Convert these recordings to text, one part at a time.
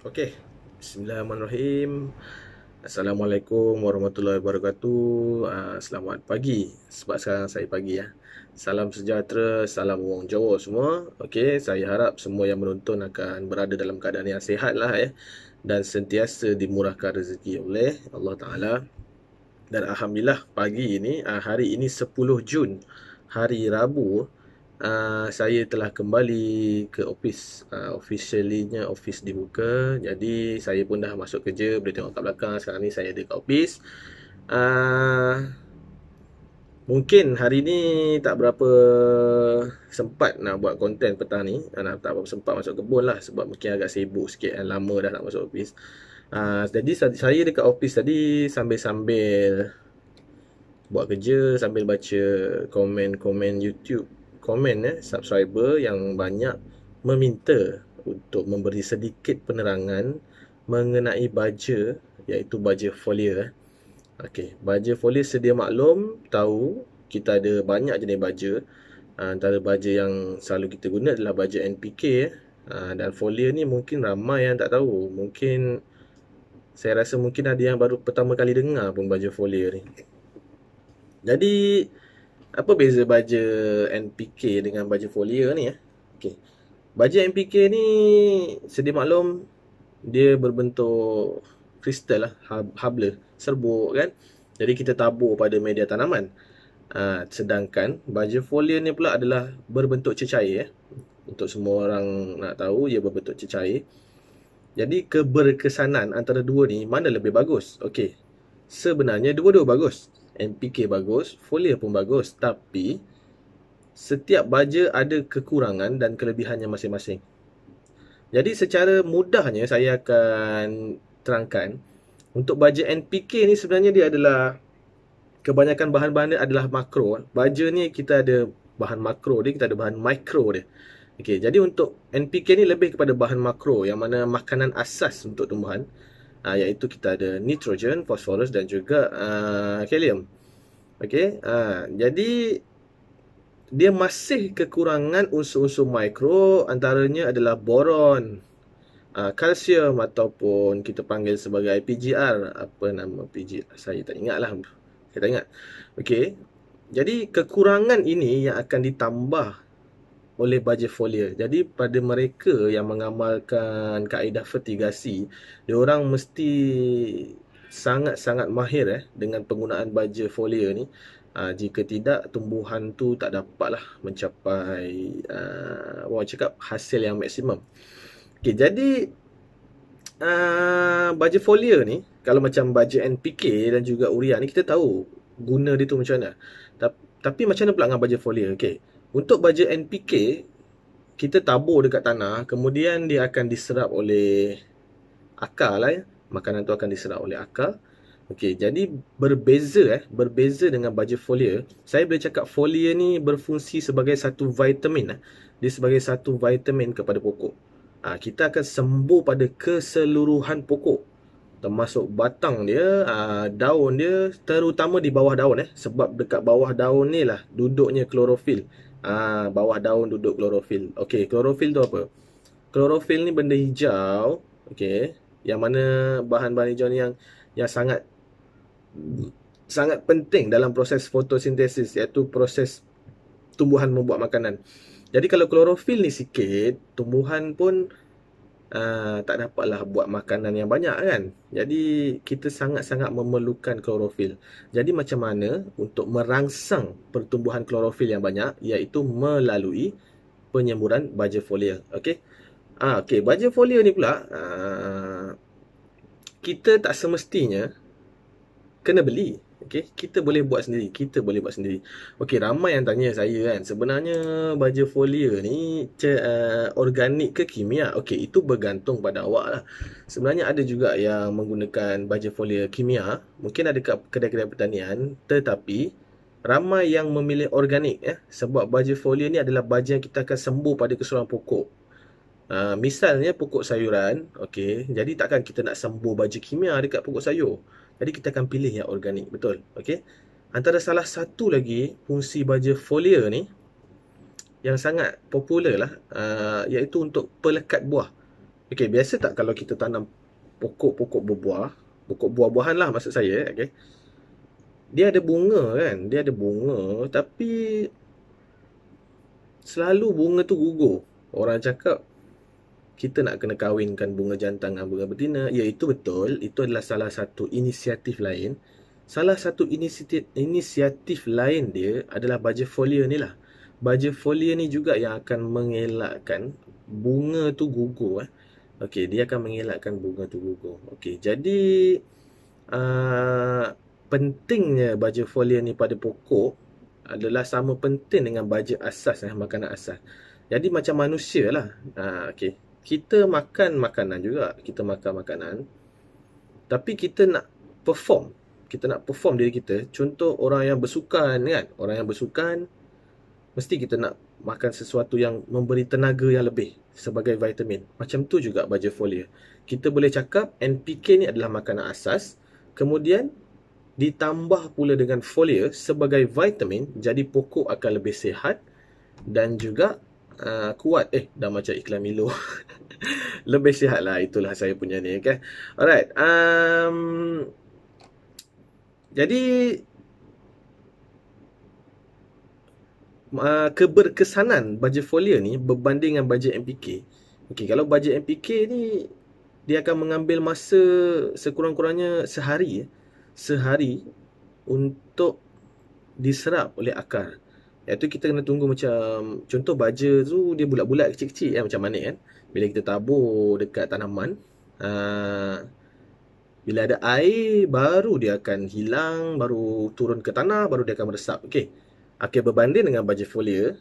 Okey. Bismillahirrahmanirrahim. Assalamualaikum warahmatullahi wabarakatuh. Uh, selamat pagi. Sebab sekarang saya pagi ya. Salam sejahtera, salam Wong Jawa semua. Okey, saya harap semua yang menonton akan berada dalam keadaan yang sihatlah ya dan sentiasa dimurahkan rezeki oleh Allah Taala. Dan alhamdulillah pagi ini, uh, hari ini 10 Jun, hari Rabu, uh, saya telah kembali ke office Uh, ah, officially-nya ofis dibuka. Jadi saya pun dah masuk kerja. Boleh tengok kat belakang sekarang ni saya ada kat office. Uh, ah, mungkin hari ni tak berapa sempat nak buat konten petang ni. Uh, tak berapa sempat masuk kebun lah sebab mungkin agak sibuk sikit dan lama dah nak masuk office. Uh, jadi saya dekat office tadi sambil-sambil buat kerja sambil baca komen-komen YouTube komen eh subscriber yang banyak meminta untuk memberi sedikit penerangan mengenai baja iaitu baja folia eh. Okey, baja folia sedia maklum tahu kita ada banyak jenis baja. Ah, antara baja yang selalu kita guna adalah baja NPK eh. Ah, dan folia ni mungkin ramai yang tak tahu. Mungkin saya rasa mungkin ada yang baru pertama kali dengar pun baja folia ni. Jadi apa beza baja NPK dengan baja foliar ni ya? Okey. Baja NPK ni sedia maklum dia berbentuk kristal lah, habla, serbu kan. Jadi kita tabur pada media tanaman. Uh, sedangkan baja foliar ni pula adalah berbentuk cecair ya. Untuk semua orang nak tahu ia berbentuk cecair. Jadi keberkesanan antara dua ni mana lebih bagus? Okey. Sebenarnya dua-dua bagus. NPK bagus, folia pun bagus tapi setiap baja ada kekurangan dan kelebihannya masing-masing. Jadi secara mudahnya saya akan terangkan untuk baja NPK ni sebenarnya dia adalah kebanyakan bahan-bahan dia adalah makro. Baja ni kita ada bahan makro dia, kita ada bahan mikro dia. Okey, jadi untuk NPK ni lebih kepada bahan makro yang mana makanan asas untuk tumbuhan uh, iaitu kita ada nitrogen, fosforus dan juga uh, ah, kalium. Okey, uh, jadi dia masih kekurangan unsur-unsur mikro antaranya adalah boron, uh, kalsium ataupun kita panggil sebagai PGR, apa nama PGR saya tak ingatlah. Saya tak ingat. Okey. Jadi kekurangan ini yang akan ditambah oleh baja folia. Jadi pada mereka yang mengamalkan kaedah fertigasi, dia orang mesti sangat-sangat mahir eh dengan penggunaan baja folia ni. Ha, jika tidak tumbuhan tu tak dapatlah mencapai uh, cakap hasil yang maksimum. Okey, jadi uh, budget folio ni kalau macam baja NPK dan juga urea ni kita tahu guna dia tu macam mana. Ta- tapi macam mana pula dengan budget folio? Okey. Untuk baja NPK kita tabur dekat tanah kemudian dia akan diserap oleh akar lah ya. Makanan tu akan diserap oleh akar. Okey, jadi berbeza eh, berbeza dengan baja folia. Saya boleh cakap folia ni berfungsi sebagai satu vitamin lah, Dia sebagai satu vitamin kepada pokok. ha, kita akan sembuh pada keseluruhan pokok termasuk batang dia, ha, daun dia, terutama di bawah daun eh sebab dekat bawah daun ni lah duduknya klorofil. Ah, bawah daun duduk klorofil. Okey, klorofil tu apa? Klorofil ni benda hijau, okey, yang mana bahan-bahan hijau ni yang yang sangat sangat penting dalam proses fotosintesis iaitu proses tumbuhan membuat makanan. Jadi kalau klorofil ni sikit, tumbuhan pun uh, tak dapatlah buat makanan yang banyak kan. Jadi kita sangat-sangat memerlukan klorofil. Jadi macam mana untuk merangsang pertumbuhan klorofil yang banyak iaitu melalui penyemburan baja folia. Okey. Ah okey, baja folia ni pula uh, kita tak semestinya kena beli. Okay, kita boleh buat sendiri kita boleh buat sendiri Okay, ramai yang tanya saya kan sebenarnya baja folia ni uh, organik ke kimia Okay, itu bergantung pada awak lah sebenarnya ada juga yang menggunakan baja folia kimia mungkin ada kat kedai-kedai pertanian tetapi ramai yang memilih organik eh sebab baja folia ni adalah baja yang kita akan sembuh pada keseluruhan pokok Uh, misalnya pokok sayuran, Okay, Jadi takkan kita nak sembuh baja kimia dekat pokok sayur. Jadi kita akan pilih yang organik, betul? Okey. Antara salah satu lagi fungsi baja foliar ni yang sangat popular lah uh, iaitu untuk pelekat buah. Okey, biasa tak kalau kita tanam pokok-pokok berbuah, pokok buah-buahan lah maksud saya, okey. Dia ada bunga kan, dia ada bunga tapi selalu bunga tu gugur. Orang cakap kita nak kena kahwinkan bunga jantan dengan bunga betina. Ya, itu betul. Itu adalah salah satu inisiatif lain. Salah satu inisiatif, inisiatif lain dia adalah budget folio ni lah. Budget folio ni juga yang akan mengelakkan bunga tu gugur. Eh. Okey, dia akan mengelakkan bunga tu gugur. Okey, jadi uh, pentingnya budget folio ni pada pokok adalah sama penting dengan budget asas, eh, makanan asas. Jadi macam manusia lah. Uh, Okey, kita makan makanan juga kita makan makanan tapi kita nak perform kita nak perform diri kita contoh orang yang bersukan kan orang yang bersukan mesti kita nak makan sesuatu yang memberi tenaga yang lebih sebagai vitamin macam tu juga baja folia kita boleh cakap NPK ni adalah makanan asas kemudian ditambah pula dengan folia sebagai vitamin jadi pokok akan lebih sihat dan juga Uh, kuat eh dah macam iklan Milo. Lebih sihat lah itulah saya punya ni okay Alright. Um, jadi uh, keberkesanan budget folio ni berbanding dengan budget MPK. okay kalau budget MPK ni dia akan mengambil masa sekurang-kurangnya sehari sehari untuk diserap oleh akar. Iaitu kita kena tunggu macam contoh baja tu dia bulat-bulat kecil-kecil kan macam mana kan. Bila kita tabur dekat tanaman, uh, bila ada air baru dia akan hilang, baru turun ke tanah, baru dia akan meresap. Okey. Okey berbanding dengan baja folia,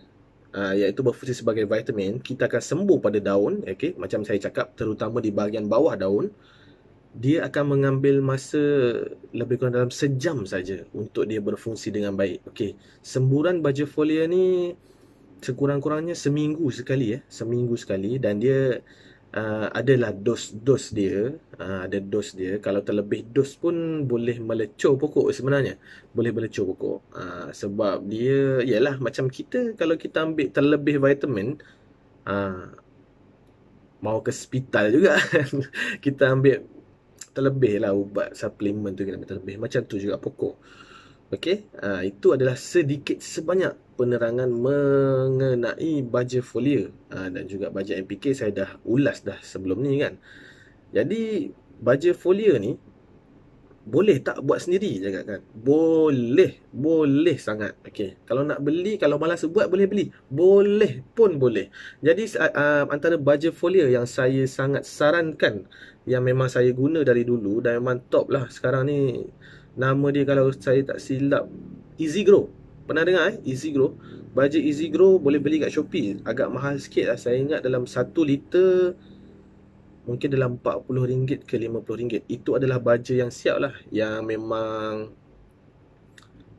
Uh, iaitu berfungsi sebagai vitamin kita akan sembuh pada daun okey macam saya cakap terutama di bahagian bawah daun dia akan mengambil masa lebih kurang dalam sejam saja untuk dia berfungsi dengan baik. Okey, semburan baja folia ni sekurang-kurangnya seminggu sekali ya, seminggu sekali dan dia uh, adalah dos-dos dia, uh, ada dos dia. Kalau terlebih dos pun boleh melecur pokok sebenarnya. Boleh melecur pokok. Uh, sebab dia ialah macam kita kalau kita ambil terlebih vitamin uh, mau ke hospital juga kita ambil terlebih lah ubat suplemen tu kena ambil terlebih macam tu juga pokok okey ha, itu adalah sedikit sebanyak penerangan mengenai budget folio ha, ah, dan juga budget MPK saya dah ulas dah sebelum ni kan jadi budget folio ni boleh tak buat sendiri jaga kan boleh boleh sangat okey kalau nak beli kalau malas buat boleh beli boleh pun boleh jadi uh, antara budget folio yang saya sangat sarankan yang memang saya guna dari dulu dan memang top lah sekarang ni nama dia kalau saya tak silap Easy Grow pernah dengar eh Easy Grow budget Easy Grow boleh beli kat Shopee agak mahal sikit lah saya ingat dalam 1 liter mungkin dalam RM40 ke RM50 itu adalah baja yang siap lah yang memang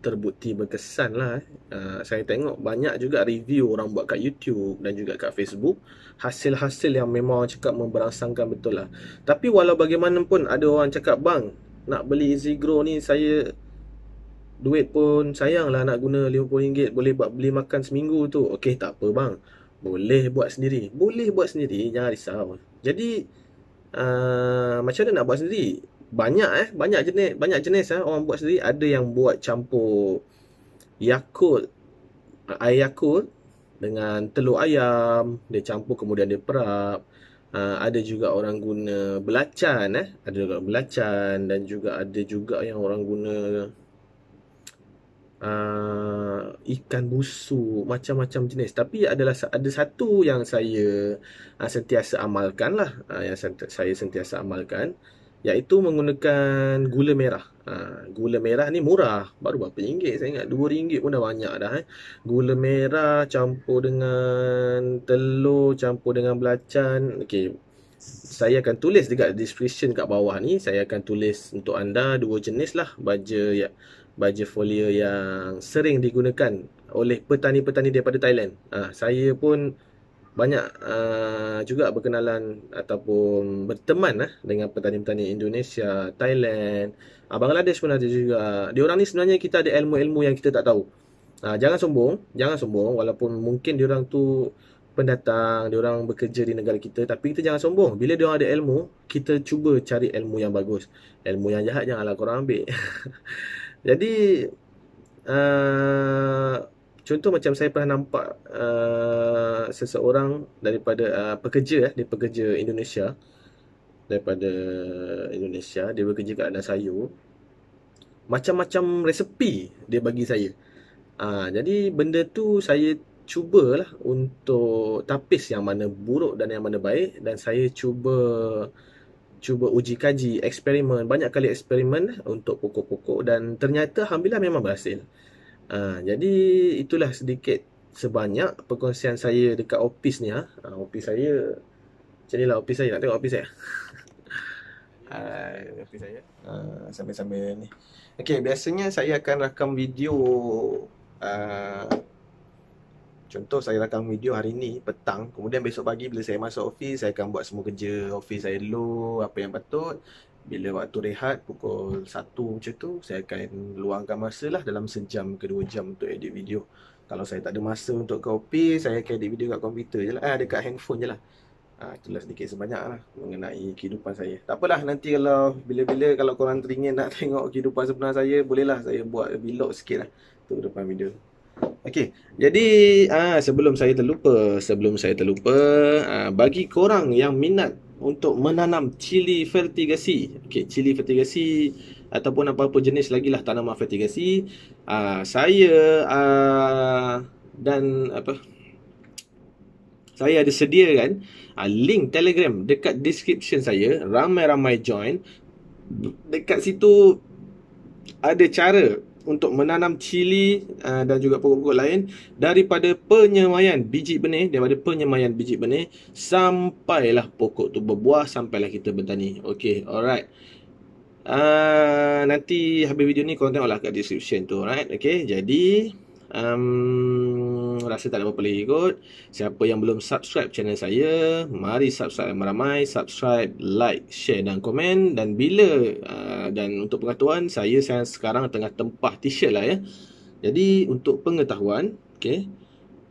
terbukti berkesan lah uh, Saya tengok banyak juga review orang buat kat YouTube dan juga kat Facebook Hasil-hasil yang memang orang cakap memberangsangkan betul lah Tapi walau bagaimanapun ada orang cakap bang Nak beli Easy Grow ni saya Duit pun sayang lah nak guna RM50 boleh buat beli makan seminggu tu Okey tak apa bang Boleh buat sendiri Boleh buat sendiri jangan risau Jadi uh, macam mana nak buat sendiri banyak eh banyak jenis banyak jenis eh orang buat sendiri ada yang buat campur yakult air yakult dengan telur ayam dia campur kemudian dia perap uh, ada juga orang guna belacan eh ada juga belacan dan juga ada juga yang orang guna Uh, ikan busuk macam-macam jenis tapi adalah ada satu yang saya uh, sentiasa amalkan lah uh, yang saya sentiasa amalkan iaitu menggunakan gula merah. Ha, gula merah ni murah, baru berapa ringgit saya ingat, dua ringgit pun dah banyak dah. Eh. Gula merah campur dengan telur, campur dengan belacan. Okay. Saya akan tulis dekat description kat bawah ni, saya akan tulis untuk anda dua jenis lah baja, ya, baja folia yang sering digunakan oleh petani-petani daripada Thailand. Ha, saya pun banyak uh, juga berkenalan ataupun berteman uh, dengan petani-petani Indonesia, Thailand, uh, Bangladesh pun ada juga. Diorang ni sebenarnya kita ada ilmu-ilmu yang kita tak tahu. Uh, jangan sombong, jangan sombong walaupun mungkin diorang tu pendatang, diorang bekerja di negara kita tapi kita jangan sombong. Bila orang ada ilmu, kita cuba cari ilmu yang bagus. Ilmu yang jahat janganlah korang ambil. Jadi uh, contoh macam saya pernah nampak uh, seseorang daripada uh, pekerja eh, dia pekerja Indonesia daripada Indonesia dia bekerja kat ladang sayur macam-macam resepi dia bagi saya uh, jadi benda tu saya cubalah untuk tapis yang mana buruk dan yang mana baik dan saya cuba cuba uji kaji eksperimen banyak kali eksperimen eh, untuk pokok-pokok dan ternyata alhamdulillah memang berhasil Ha, jadi itulah sedikit sebanyak perkongsian saya dekat opis ni. Ha. Ha, opis saya, macam ni lah opis saya. Nak tengok opis saya? Hai, saya. Ha, sambil-sambil ni. Okay biasanya saya akan rakam video uh, contoh saya rakam video hari ni petang, kemudian besok pagi bila saya masuk office, saya akan buat semua kerja office saya dulu, apa yang patut bila waktu rehat pukul 1 macam tu saya akan luangkan masa lah dalam sejam ke dua jam untuk edit video kalau saya tak ada masa untuk copy saya akan edit video kat komputer je lah eh, dekat handphone je lah ha, itulah sedikit sebanyak lah mengenai kehidupan saya tak apalah nanti kalau bila-bila kalau korang teringin nak tengok kehidupan sebenar saya bolehlah saya buat vlog sikit lah tu depan video Okey, jadi ah sebelum saya terlupa, sebelum saya terlupa, ah, bagi korang yang minat untuk menanam cili fertigasi. Okey, cili fertigasi ataupun apa-apa jenis lagi lah tanaman fertigasi. Uh, ah, saya uh, dan apa? Saya ada sediakan uh, link Telegram dekat description saya. Ramai-ramai join. Dekat situ ada cara untuk menanam cili uh, dan juga pokok-pokok lain daripada penyemaian biji benih daripada penyemaian biji benih sampailah pokok tu berbuah sampailah kita bertani. Okey, alright. Uh, nanti habis video ni korang tengoklah kat description tu, alright. okay. jadi um, rasa tak ada apa-apa lagi ikut. Siapa yang belum subscribe channel saya, mari subscribe ramai-ramai. Subscribe, like, share dan komen. Dan bila uh, dan untuk pengetahuan saya saya sekarang tengah tempah t-shirt lah ya. Jadi untuk pengetahuan, okey.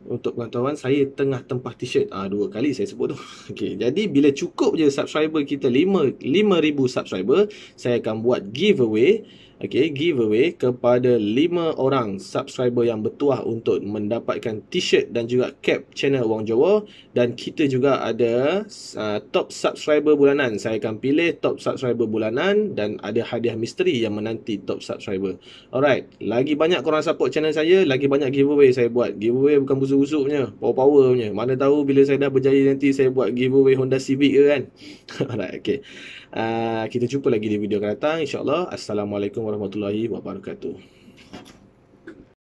Untuk pengetahuan saya tengah tempah t-shirt. Ah dua kali saya sebut tu. Okey. Jadi bila cukup je subscriber kita 5 5000 subscriber, saya akan buat giveaway okay, giveaway kepada 5 orang subscriber yang bertuah untuk mendapatkan t-shirt dan juga cap channel Wong Jawa dan kita juga ada uh, top subscriber bulanan. Saya akan pilih top subscriber bulanan dan ada hadiah misteri yang menanti top subscriber. Alright, lagi banyak korang support channel saya, lagi banyak giveaway saya buat. Giveaway bukan busuk-busuk punya, power-power punya. Mana tahu bila saya dah berjaya nanti saya buat giveaway Honda Civic ke kan. Alright, okay. Ah, kita jumpa lagi di video akan datang insyaallah assalamualaikum warahmatullahi wabarakatuh